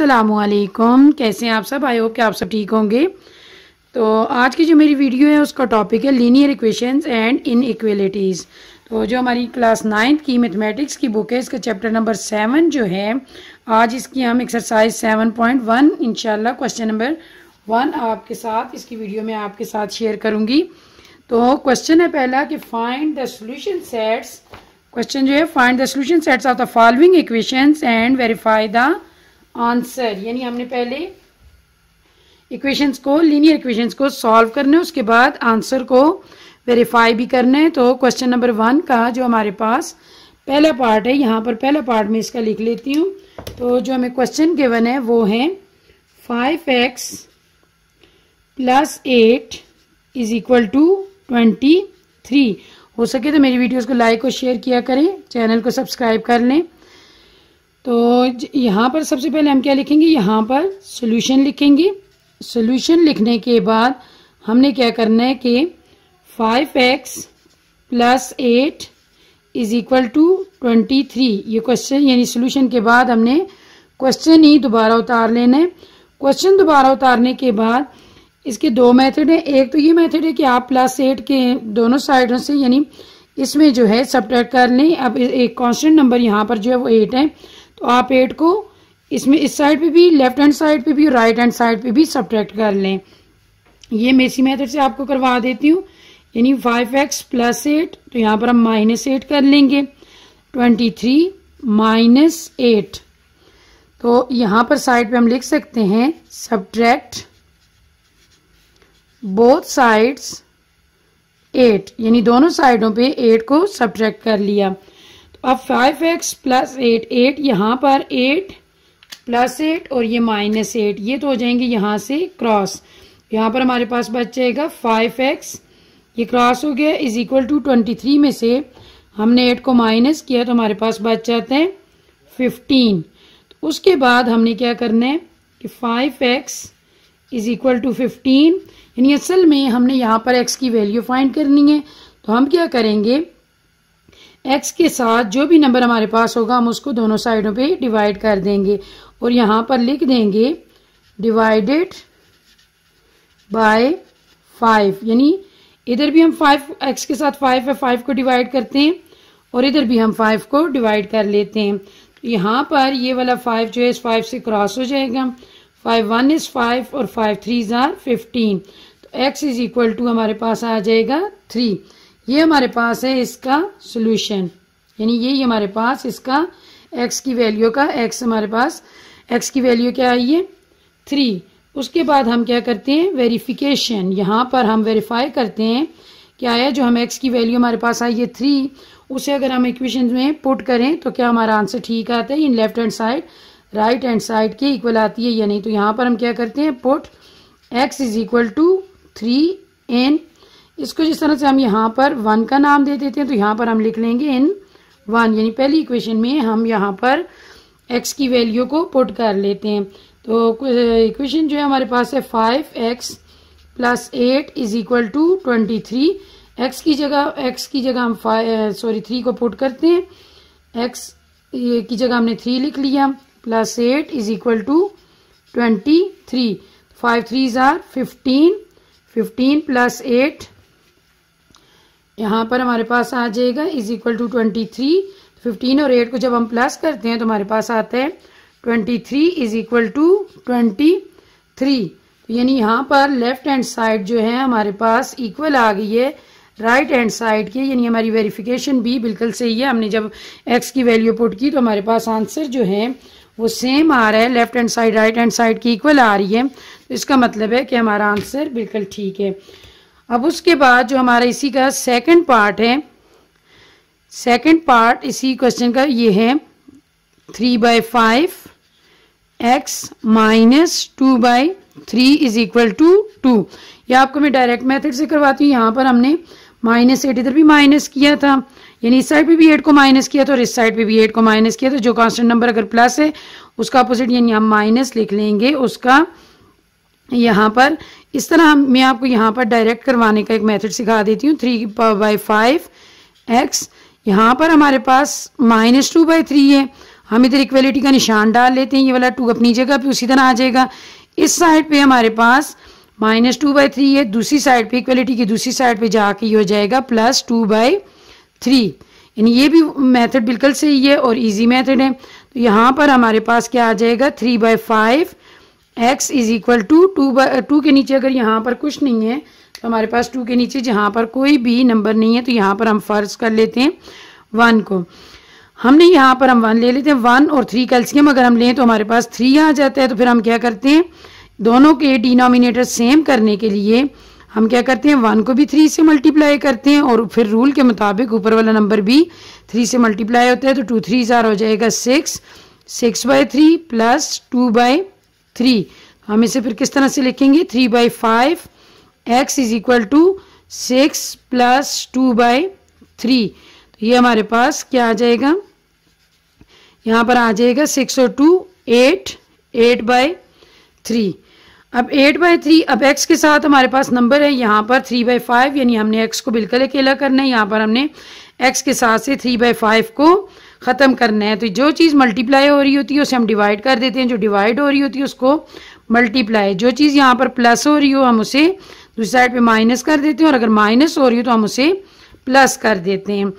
असलकम कैसे हैं आप सब आई होप कि आप सब ठीक होंगे तो आज की जो मेरी वीडियो है उसका टॉपिक है linear equations and inequalities तो जो हमारी क्लास नाइन्थ की मैथमेटिक्स की बुक है इसका चैप्टर नंबर सेवन जो है आज इसकी हम एक्सरसाइज सेवन पॉइंट वन इनशाला क्वेश्चन नंबर वन आपके साथ इसकी वीडियो में आपके साथ शेयर करूँगी तो क्वेश्चन है पहला कि find the solution sets question जो है find the solution sets of the following equations and verify the answer यानी हमने पहले इक्वेशंस को लीनियर इक्वेशंस को सॉल्व करने उसके बाद आंसर को वेरीफाई भी करना है तो क्वेश्चन नंबर वन का जो हमारे पास पहला पार्ट है यहाँ पर पहला पार्ट में इसका लिख लेती हूँ तो जो हमें क्वेश्चन गिवन है वो है five x plus eight is equal to twenty three हो सके तो मेरी वीडियोस को लाइक और शेयर किया करें चैनल को सब्सक्राइब कर लें तो यहाँ पर सबसे पहले हम क्या लिखेंगे यहाँ पर सोल्यूशन लिखेंगे सोल्यूशन लिखने के बाद हमने क्या करना है कि five x plus eight is equal to twenty three ये क्वेश्चन यानी सोल्यूशन के बाद हमने क्वेश्चन ही दोबारा उतार लेना है क्वेश्चन दोबारा उतारने के बाद इसके दो मेथड है एक तो ये मेथड है कि आप प्लस एट के दोनों साइडों से यानी इसमें जो है सब कर लें अब एक कांस्टेंट नंबर यहाँ पर जो है वो एट है तो आप एट को इसमें इस साइड पे भी लेफ्ट हैंड साइड पे भी राइट हैंड साइड पे भी सब्ट्रैक्ट कर लें ये मेसी मेथड से आपको करवा देती हूँ यानी फाइव एक्स प्लस एट तो यहाँ पर हम माइनस एट कर लेंगे ट्वेंटी थ्री माइनस एट तो यहाँ पर साइड पे हम लिख सकते हैं सब्ट्रैक्ट बोथ साइड्स एट यानी दोनों साइडों पे एट को सब्ट्रैक्ट कर लिया अब five x plus eight eight यहाँ पर एट प्लस एट और ये माइनस एट ये तो हो जाएंगे यहाँ से क्रॉस यहाँ पर हमारे पास जाएगा फाइव एक्स ये क्रॉस हो गया is equal to twenty three में से हमने एट को माइनस किया तो हमारे पास बच जाते हैं फिफ्टीन तो उसके बाद हमने क्या करना है कि five x is equal to fifteen यानी असल में हमने यहाँ पर एक्स की वैल्यू फाइंड करनी है तो हम क्या करेंगे एक्स के साथ जो भी नंबर हमारे पास होगा हम उसको दोनों साइडों पे डिवाइड कर देंगे और यहाँ पर लिख देंगे डिवाइडेड बाय फाइव यानी इधर भी हम फाइव एक्स के साथ फाइव है फाइव को डिवाइड करते हैं और इधर भी हम फाइव को डिवाइड कर लेते हैं तो यहाँ पर ये वाला फाइव जो है इस फाइव से क्रॉस हो जाएगा फाइव वन इज़ फाइव और five three is are fifteen तो एक्स इज़ इक्वल टू हमारे पास आ जाएगा थ्री ये हमारे पास है इसका सोल्यूशन यानी ये हमारे पास इसका एक्स की वैल्यू का एक्स हमारे पास एक्स की वैल्यू क्या आई है थ्री उसके बाद हम क्या करते हैं वेरिफिकेशन यहाँ पर हम वेरीफाई करते हैं क्या है जो हम एक्स की वैल्यू हमारे पास आई है थ्री उसे अगर हम इक्वेशन में पुट करें तो क्या हमारा आंसर ठीक आता है इन left hand side right hand side के इक्वल आती है या नहीं तो यहाँ पर हम क्या करते हैं put x is equal to three एन इसको जिस तरह से हम यहाँ पर वन का नाम दे देते हैं तो यहाँ पर हम लिख लेंगे इन वन यानी पहली इक्वेशन में हम यहाँ पर एक्स की वैल्यू को पुट कर लेते हैं तो इक्वेशन जो है हमारे पास है five x plus eight is equal to twenty three x की जगह एक्स की जगह हम फाइव सॉरी थ्री को पुट करते हैं एक्स की जगह हमने थ्री लिख लिया plus eight is equal to twenty three five three ज़ार फिफ्टीन फिफ्टीन प्लस एट यहाँ पर हमारे पास आ जाएगा is equal to twenty three fifteen और एट को जब हम प्लस करते हैं तो हमारे पास आता है twenty three is equal to twenty three यानी यहाँ पर लेफ्ट हैंड साइड जो है हमारे पास इक्वल आ गई है राइट हैंड साइड की यानी हमारी वेरिफिकेशन भी बिल्कुल सही है हमने जब एक्स की वैल्यू पुट की तो हमारे पास आंसर जो है वो सेम आ रहा है left hand side right hand side की इक्वल आ रही है तो इसका मतलब है कि हमारा आंसर बिल्कुल ठीक है अब उसके बाद जो हमारा इसी का सेकंड पार्ट है सेकंड पार्ट इसी क्वेश्चन का ये है three by five x minus two by three is equal to two यह आपको मैं डायरेक्ट मेथड से करवाती हूँ यहाँ पर हमने माइनस एट इधर भी माइनस किया था यानी इस साइड पे भी एट को माइनस किया था और इस साइड पे भी एट को माइनस किया था जो कांस्टेंट नंबर अगर प्लस है उसका अपोजिट यानी हम माइनस लिख लेंगे उसका यहाँ पर इस तरह मैं आपको यहाँ पर डायरेक्ट करवाने का एक मेथड सिखा देती हूँ थ्री बाई फाइव एक्स यहाँ पर हमारे पास माइनस टू बाई थ्री है हम इधर इक्वलिटी का निशान डाल लेते हैं ये वाला टू अपनी जगह पे उसी तरह आ जाएगा इस साइड पे हमारे पास माइनस टू बाई थ्री है दूसरी साइड पे इक्वलिटी की दूसरी साइड पे जाके ये हो जाएगा प्लस टू बाई थ्री यानी ये भी मेथड बिल्कुल सही है और इजी मेथड है तो यहाँ पर हमारे पास क्या आ जाएगा three by five x is equal to two two के नीचे अगर यहाँ पर कुछ नहीं है तो हमारे पास टू के नीचे जहाँ पर कोई भी नंबर नहीं है तो यहाँ पर हम फर्ज कर लेते हैं वन को हमने यहाँ पर हम वन ले लेते हैं वन और थ्री कैल्शियम अगर हम लें तो हमारे पास थ्री आ जाता है तो फिर हम क्या करते हैं दोनों के डिनोमिनेटर सेम करने के लिए हम क्या करते हैं वन को भी थ्री से मल्टीप्लाई करते हैं और फिर रूल के मुताबिक ऊपर वाला नंबर भी थ्री से मल्टीप्लाई होता है तो टू थ्री ज़ार हो जाएगा six six by three plus two by three हम इसे फिर किस तरह से लिखेंगे three by five x is equal to six plus two by three तो ये हमारे पास क्या आ जाएगा यहाँ पर आ जाएगा सिक्स और two eight eight by three अब एट बाई थ्री अब एक्स के साथ हमारे पास नंबर है यहाँ पर थ्री बाई फाइव यानी हमने एक्स को बिल्कुल अकेला करना है यहाँ पर हमने एक्स के साथ से थ्री बाई फाइव को ख़त्म करना है तो जो चीज़ मल्टीप्लाई हो रही होती है उसे हम डिवाइड कर देते हैं जो डिवाइड हो रही होती है उसको मल्टीप्लाई जो चीज़ यहाँ पर प्लस हो रही हो हम उसे दूसरी साइड पे माइनस कर देते हैं और अगर माइनस हो रही हो तो हम उसे प्लस कर देते हैं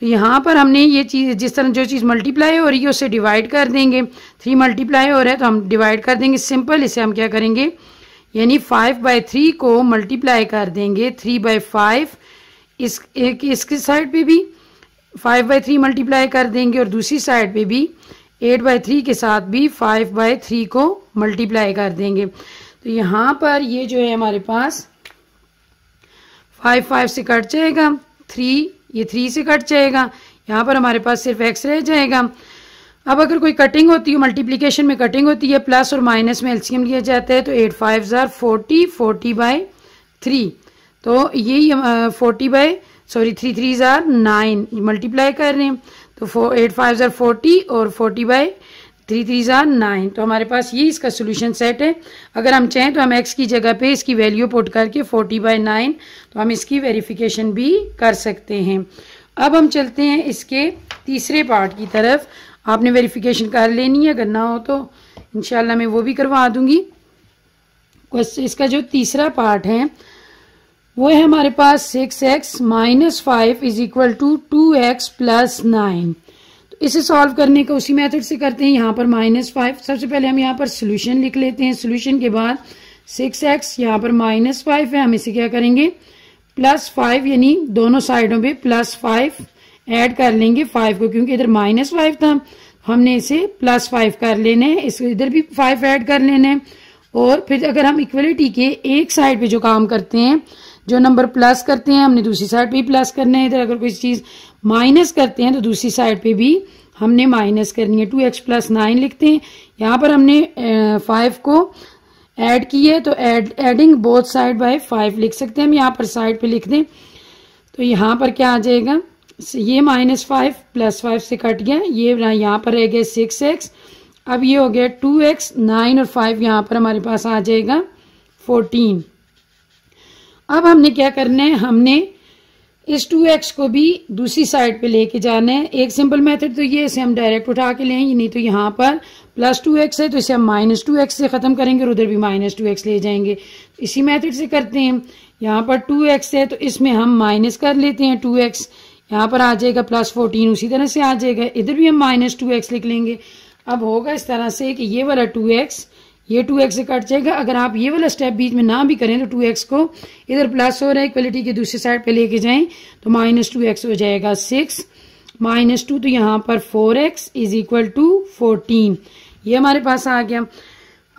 तो यहाँ पर हमने ये चीज़ जिस तरह जो चीज़ मल्टीप्लाई हो रही है उसे डिवाइड कर देंगे थ्री मल्टीप्लाई हो रहा है तो हम डिवाइड कर देंगे सिंपल इसे हम क्या करेंगे यानी फाइव बाई थ्री को मल्टीप्लाई कर देंगे थ्री बाई फाइव इस एक इसके साइड पे भी फाइव बाई थ्री मल्टीप्लाई कर देंगे और दूसरी साइड पे भी एट बाई थ्री के साथ भी फाइव बाई थ्री को मल्टीप्लाई कर देंगे तो यहाँ पर ये जो है हमारे पास फाइव फाइव से कट जाएगा थ्री ये थ्री से कट जाएगा यहाँ पर हमारे पास सिर्फ एक्स रह जाएगा अब अगर कोई कटिंग होती है मल्टीप्लीकेशन में कटिंग होती है प्लस और माइनस में एल्सीम लिया जाता है तो एट फाइव ज़ार फोर्टी फोर्टी बाई थ्री तो यही forty by sorry three three ज़ार नाइन मल्टीप्लाई कर रहे हैं तो फोर एट फाइव ज़ार फोर्टी और फोर्टी बाई थ्री थ्री ज़ार नाइन तो हमारे पास ये इसका सोल्यूशन सेट है अगर हम चाहें तो हम एक्स की जगह पे इसकी वैल्यू पुट करके फोर्टी बाई नाइन तो हम इसकी वेरिफिकेशन भी कर सकते हैं अब हम चलते हैं इसके तीसरे पार्ट की तरफ आपने वेरीफिकेशन कर लेनी है अगर ना हो तो इनशाला मैं वो भी करवा दूँगी इसका जो तीसरा पार्ट है वो है हमारे पास six x minus five is equal to two x plus nine तो इसे सॉल्व करने का उसी मेथड से करते हैं यहाँ पर माइनस फाइव सबसे पहले हम यहाँ पर सोल्यूशन लिख लेते हैं सोल्यूशन के बाद सिक्स एक्स यहाँ पर माइनस फाइव है हम इसे क्या करेंगे प्लस फाइव यानी दोनों साइडों पे प्लस फाइव ऐड कर लेंगे फाइव को क्योंकि इधर माइनस फाइव था हमने इसे प्लस फाइव कर लेना है इसको इधर भी फाइव ऐड कर लेना है और फिर अगर हम इक्वलिटी के एक साइड पे जो काम करते हैं जो नंबर प्लस करते हैं हमने दूसरी साइड पे प्लस करना है इधर अगर कोई चीज़ माइनस करते हैं तो दूसरी साइड पे भी हमने माइनस करनी है टू एक्स प्लस नाइन लिखते हैं यहाँ पर हमने फाइव को ऐड की है तो adding both side by five लिख सकते हैं हम यहाँ पर साइड पे लिख दें तो यहाँ पर क्या आ जाएगा ये माइनस फाइव प्लस फाइव से कट गया ये यहाँ पर रह गया सिक्स एक्स अब ये हो गया टू एक्स नाइन और फाइव यहाँ पर हमारे पास आ जाएगा फोर्टीन अब हमने क्या करना है हमने इस टू एक्स को भी दूसरी साइड पे लेके जाना है एक सिंपल मेथड तो ये इसे हम डायरेक्ट उठा के लें नहीं तो यहाँ पर प्लस टू एक्स है तो इसे हम माइनस टू एक्स से ख़त्म करेंगे और उधर भी माइनस टू एक्स ले जाएंगे इसी मेथड से करते हैं यहाँ पर टू एक्स है तो इसमें हम माइनस कर लेते हैं टू एक्स यहाँ पर आ जाएगा प्लस फोर्टीन उसी तरह से आ जाएगा इधर भी हम माइनस टू एक्स लिख लेंगे अब होगा इस तरह से कि ये वाला टू एक्स ये टू एक्स से कट जाएगा अगर आप ये वाला स्टेप बीच में ना भी करें तो टू एक्स को इधर प्लस हो रहा है इक्वलिटी के दूसरी साइड पे लेके जाएं तो माइनस टू एक्स हो जाएगा सिक्स माइनस टू तो यहाँ पर four x is equal to fourteen ये हमारे पास आ गया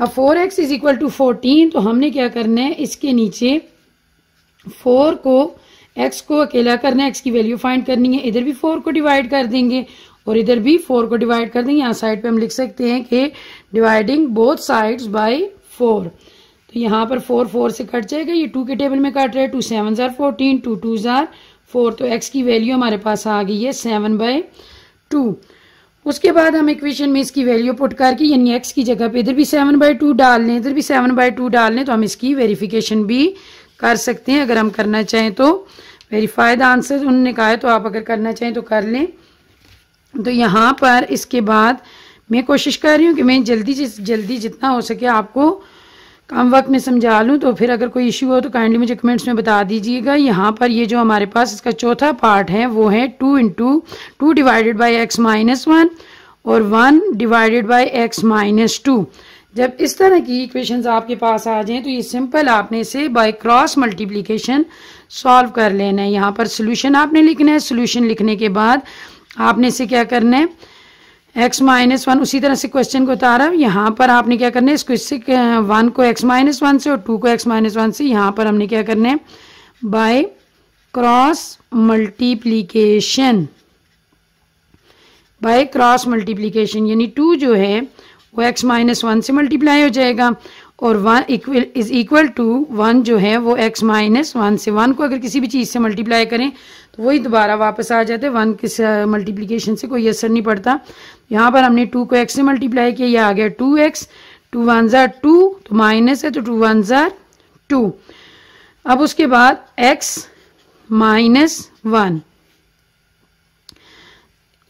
अब four x is equal to fourteen तो हमने क्या करना है इसके नीचे फोर को एक्स को अकेला करना है एक्स की वैल्यू फाइंड करनी है इधर भी फोर को डिवाइड कर देंगे और इधर भी फोर को डिवाइड कर दें यहाँ साइड पे हम लिख सकते हैं कि dividing both sides by four तो यहाँ पर फोर फोर से कट जाएगा ये टू के टेबल में कट रहे हैं टू सेवन ज़ार फोर्टीन टू टू ज़ार फोर तो एक्स की वैल्यू हमारे पास आ गई है सेवन बाय टू उसके बाद हम इक्वेशन में इसकी वैल्यू पुट करके यानी एक्स की जगह पे इधर भी सेवन बाय टू डाल लें इधर भी सेवन बाई टू डाल लें तो हम इसकी वेरिफिकेशन भी कर सकते हैं अगर हम करना चाहें तो वेरीफाई द आंसर उन्होंने कहा है तो आप अगर करना चाहें तो कर लें तो यहाँ पर इसके बाद मैं कोशिश कर रही हूँ कि मैं जल्दी जल्दी जितना हो सके आपको कम वक्त में समझा लूँ तो फिर अगर कोई इश्यू हो तो काइंडली मुझे कमेंट्स में बता दीजिएगा यहाँ पर ये जो हमारे पास इसका चौथा पार्ट है वो है two into two divided by x minus one और one divided by x minus two जब इस तरह की इक्वेशंस आपके पास आ जाएं तो ये सिंपल आपने इसे बाय क्रॉस मल्टीप्लिकेशन सॉल्व कर लेना है यहाँ पर सोल्यूशन आपने लिखना है सोल्यूशन लिखने के बाद आपने इसे क्या करना है एक्स माइनस वन उसी तरह से क्वेश्चन को उतारा यहाँ पर आपने क्या करना है इसको इससे वन को एक्स माइनस वन से और टू को एक्स माइनस वन से यहाँ पर हमने क्या करना है by cross multiplication by cross multiplication यानी टू जो है वो एक्स माइनस वन से मल्टीप्लाई हो जाएगा और one equal is equal to one जो है वो एक्स माइनस वन से वन को अगर किसी भी चीज़ से मल्टीप्लाई करें तो वही दोबारा वापस आ जाते हैं वन किस मल्टीप्लीकेशन uh, से कोई असर नहीं पड़ता यहाँ पर हमने टू को एक्स से मल्टीप्लाई किया ये आ गया टू एक्स टू वन ज़ार टू तो माइनस है तो टू वन ज़ार टू अब उसके बाद एक्स माइनस वन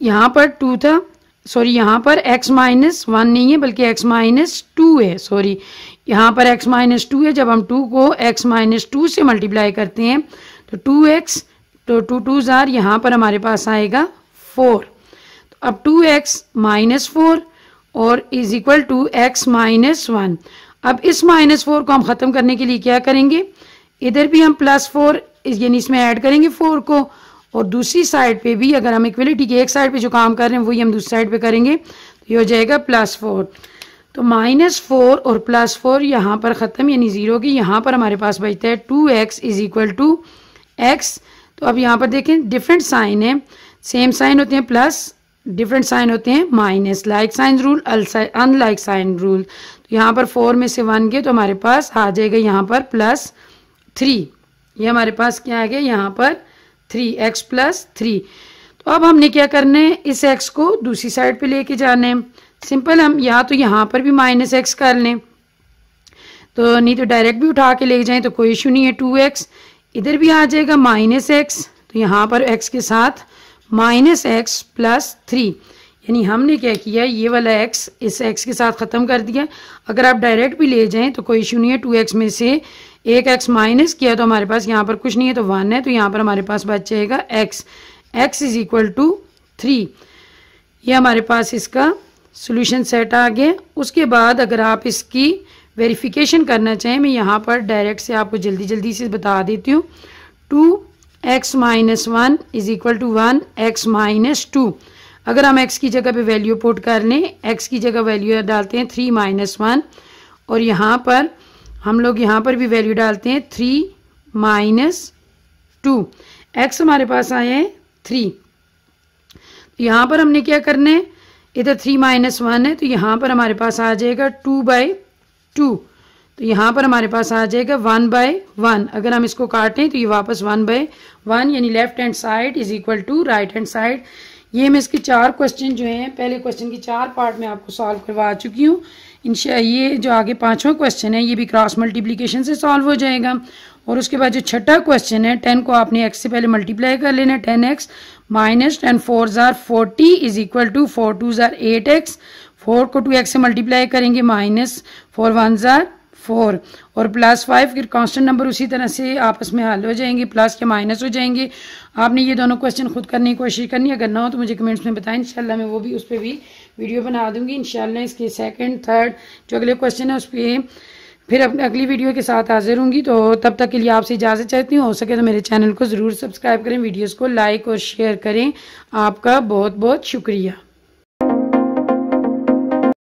यहाँ पर टू था सॉरी यहाँ पर x माइनस वन नहीं है बल्कि x माइनस टू है सॉरी यहाँ पर x माइनस टू है जब हम टू को x माइनस टू से मल्टीप्लाई करते हैं तो टू एक्स तो टू टू ज़ार यहाँ पर हमारे पास आएगा फोर तो अब टू एक्स माइनस फोर और is equal to x minus one अब इस माइनस फोर को हम ख़त्म करने के लिए क्या करेंगे इधर भी हम प्लस फोर यानी इसमें ऐड करेंगे फोर को और दूसरी साइड पे भी अगर हम इक्वलिटी के एक साइड पे जो काम कर रहे हैं वही हम दूसरी साइड पे करेंगे तो ये हो जाएगा प्लस फोर तो माइनस फोर और प्लस फोर यहाँ पर ख़त्म यानी ज़ीरो की यहाँ पर हमारे पास बचता है two x is equal to x तो अब यहाँ पर देखें डिफरेंट साइन है सेम साइन होते हैं प्लस डिफरेंट साइन होते हैं minus like sign rule unlike sign rule तो यहाँ पर फोर में से वन गए तो हमारे पास आ जाएगा यहाँ पर प्लस थ्री ये हमारे पास क्या आ गया यहाँ पर थ्री एक्स प्लस थ्री तो अब हमने क्या करना है इस एक्स को दूसरी साइड पे लेके जाना है सिंपल हम या तो यहाँ पर भी माइनस एक्स कर लें तो नहीं तो डायरेक्ट भी उठा के ले जाएं तो कोई इशू नहीं है टू एक्स इधर भी आ जाएगा माइनस एक्स तो यहाँ पर एक्स के साथ माइनस एक्स प्लस थ्री यानी हमने क्या किया ये वाला एक्स इस एक्स के साथ ख़त्म कर दिया अगर आप डायरेक्ट भी ले जाएं तो कोई इशू नहीं है टू एक्स में से एक एक्स माइनस किया तो हमारे पास यहाँ पर कुछ नहीं है तो वन है तो यहाँ पर हमारे पास बच जाएगा x x is equal to three ये हमारे पास इसका सोल्यूशन सेट आ गया उसके बाद अगर आप इसकी वेरिफिकेशन करना चाहें मैं यहाँ पर डायरेक्ट से आपको जल्दी जल्दी से बता देती हूँ two x minus one is equal to one x minus two अगर हम एक्स की जगह पे वैल्यू पुट कर लें एक्स की जगह वैल्यू डालते हैं थ्री माइनस वन और यहाँ पर हम लोग यहाँ पर भी वैल्यू डालते हैं थ्री माइनस टू एक्स हमारे पास आए हैं थ्री तो यहाँ पर हमने क्या करना है इधर थ्री माइनस वन है तो यहाँ पर हमारे पास आ जाएगा टू बाई टू तो यहाँ पर हमारे पास आ जाएगा वन बाय वन अगर हम इसको काटें तो ये वापस वन बाय वन यानी left hand side is equal to right hand side ये मैं इसके चार क्वेश्चन जो हैं पहले क्वेश्चन के चार पार्ट में आपको सॉल्व करवा चुकी हूँ इन ये जो आगे पाँचवा क्वेश्चन है ये भी क्रॉस मल्टीप्लीकेशन से सॉल्व हो जाएगा और उसके बाद जो छठा क्वेश्चन है टेन को आपने एक्स से पहले मल्टीप्लाई कर लेना है ten x minus ten four ज़ार forty is equal to four two ज़ार एट एक्स फोर को टू एक्स से मल्टीप्लाई करेंगे माइनस फोर वन ज़ार फोर और प्लस फाइव फिर कांस्टेंट नंबर उसी तरह से आपस में हल हो जाएंगे प्लस के माइनस हो जाएंगे आपने ये दोनों क्वेश्चन खुद करने की कोशिश करनी अगर ना हो तो मुझे कमेंट्स में बताएं इंशाल्लाह मैं वो भी उस पर भी वीडियो बना दूंगी इंशाल्लाह इसके सेकंड थर्ड जो अगले क्वेश्चन है उस पर फिर अपने अगली वीडियो के साथ हाजिर होंगी तो तब तक के लिए आपसे इजाज़त चाहती हूँ हो सके तो मेरे चैनल को ज़रूर सब्सक्राइब करें वीडियोज़ को लाइक और शेयर करें आपका बहुत बहुत शुक्रिया